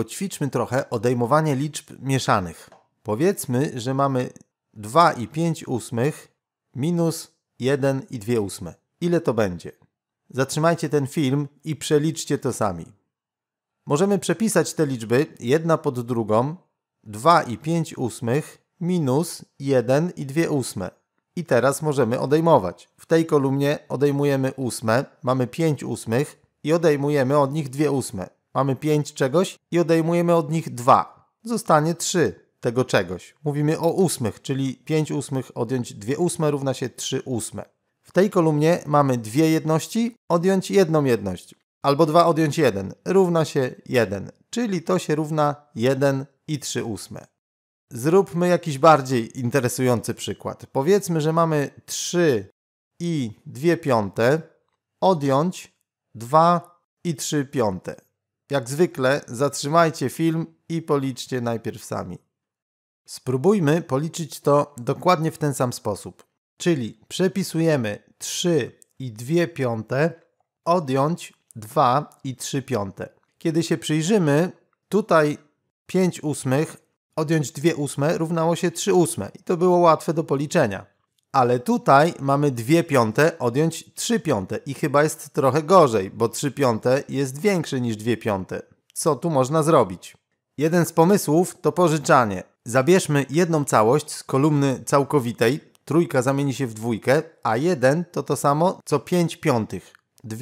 poćwiczmy trochę odejmowanie liczb mieszanych. Powiedzmy, że mamy 2 i 5 ósmych minus 1 i 2 ósme. Ile to będzie? Zatrzymajcie ten film i przeliczcie to sami. Możemy przepisać te liczby jedna pod drugą 2 i 5 ósmych minus 1 i 2 ósme. I teraz możemy odejmować. W tej kolumnie odejmujemy ósme, mamy 5 ósmych i odejmujemy od nich 2 ósme. Mamy 5 czegoś i odejmujemy od nich 2. Zostanie 3 tego czegoś. Mówimy o ósmych, czyli 5 ósmych odjąć 2 ósme równa się 3 ósme. W tej kolumnie mamy dwie jedności, odjąć jedną jedność. Albo 2 odjąć 1 równa się 1, czyli to się równa 1 i 3 ósme. Zróbmy jakiś bardziej interesujący przykład. Powiedzmy, że mamy 3 i 2 piąte, odjąć 2 i 3 piąte. Jak zwykle, zatrzymajcie film i policzcie najpierw sami. Spróbujmy policzyć to dokładnie w ten sam sposób. Czyli przepisujemy 3 i 2 piąte, odjąć 2 i 3 piąte. Kiedy się przyjrzymy, tutaj 5 ósmych odjąć 2 ósme równało się 3 ósme i to było łatwe do policzenia. Ale tutaj mamy 2 piąte, odjąć 3 piąte i chyba jest trochę gorzej, bo 3 piąte jest większe niż 2 piąte. Co tu można zrobić? Jeden z pomysłów to pożyczanie. Zabierzmy jedną całość z kolumny całkowitej, trójka zamieni się w dwójkę, a jeden to to samo co 5 piątych. 2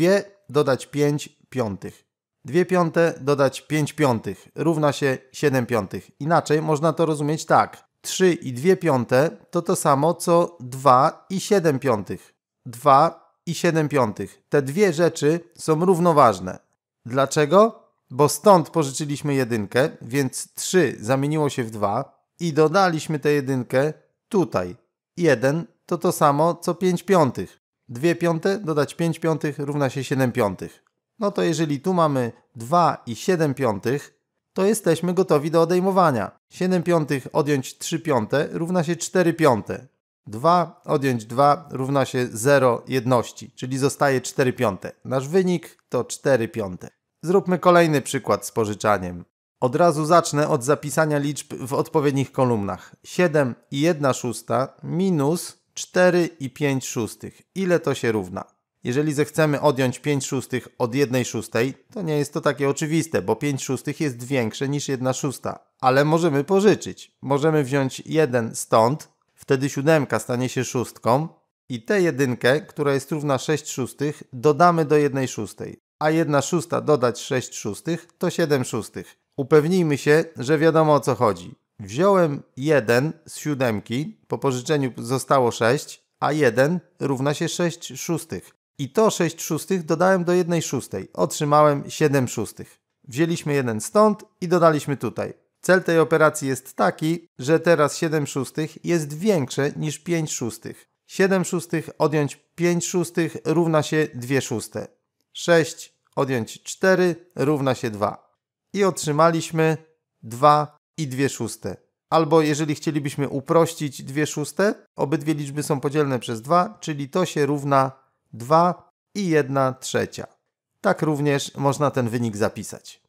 dodać 5 piątych. 2 piąte dodać 5 piątych równa się 7 piątych. Inaczej można to rozumieć tak. 3 i 2 piąte to to samo co 2 i 7 piątych. 2 i 7 piątych. Te dwie rzeczy są równoważne. Dlaczego? Bo stąd pożyczyliśmy jedynkę, więc 3 zamieniło się w 2 i dodaliśmy tę jedynkę tutaj. 1 to to samo co 5 piątych. 2 piąte dodać 5 piątych równa się 7 piątych. No to jeżeli tu mamy 2 i 7 piątych, to jesteśmy gotowi do odejmowania. 7 piątych odjąć 3 piąte równa się 4 piąte. 2 odjąć 2 równa się 0 jedności, czyli zostaje 4 piąte. Nasz wynik to 4 piąte. Zróbmy kolejny przykład z pożyczaniem. Od razu zacznę od zapisania liczb w odpowiednich kolumnach. 7 i 1 szósta minus 4 i 5 szóstych. Ile to się równa? Jeżeli zechcemy odjąć 5 szóstych od 1 szóstej, to nie jest to takie oczywiste, bo 5 szóstych jest większe niż 1 szósta, ale możemy pożyczyć. Możemy wziąć 1 stąd, wtedy siódemka stanie się szóstką i tę jedynkę, która jest równa 6 szóstych, dodamy do 1 szóstej, a 1 szósta dodać 6 szóstych to 7 szóstych. Upewnijmy się, że wiadomo o co chodzi. Wziąłem 1 z siódemki, po pożyczeniu zostało 6, a 1 równa się 6 szóstych. I to 6 szóstych dodałem do 1 szóstej. Otrzymałem 7 szóstych. Wzięliśmy jeden stąd i dodaliśmy tutaj. Cel tej operacji jest taki, że teraz 7 szóstych jest większe niż 5 szóstych. 7 szóstych odjąć 5 szóstych równa się 2 szóste. 6 odjąć 4 równa się 2. I otrzymaliśmy 2 i 2 szóste. Albo jeżeli chcielibyśmy uprościć 2 szóste, obydwie liczby są podzielne przez 2, czyli to się równa 2 i 1 trzecia. Tak również można ten wynik zapisać.